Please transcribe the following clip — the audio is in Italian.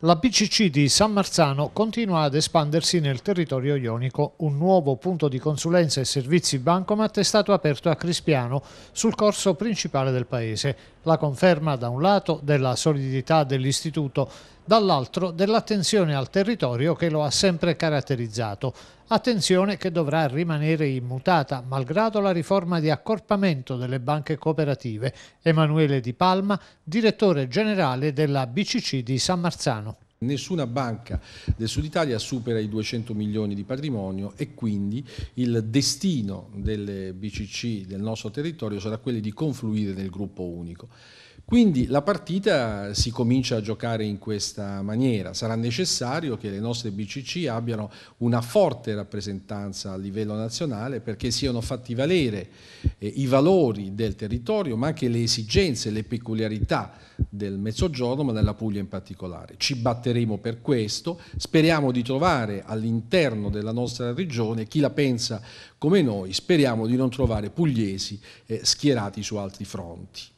La BCC di San Marzano continua ad espandersi nel territorio ionico. Un nuovo punto di consulenza e servizi bancomat è stato aperto a Crispiano, sul corso principale del paese. La conferma da un lato della solidità dell'istituto, dall'altro dell'attenzione al territorio che lo ha sempre caratterizzato. Attenzione che dovrà rimanere immutata malgrado la riforma di accorpamento delle banche cooperative. Emanuele Di Palma, direttore generale della BCC di San Marzano. Nessuna banca del Sud Italia supera i 200 milioni di patrimonio e quindi il destino delle BCC del nostro territorio sarà quello di confluire nel gruppo unico. Quindi la partita si comincia a giocare in questa maniera. Sarà necessario che le nostre BCC abbiano una forte rappresentanza a livello nazionale perché siano fatti valere eh, i valori del territorio, ma anche le esigenze, le peculiarità del Mezzogiorno, ma della Puglia in particolare. Ci batteremo per questo, speriamo di trovare all'interno della nostra regione chi la pensa come noi, speriamo di non trovare pugliesi eh, schierati su altri fronti.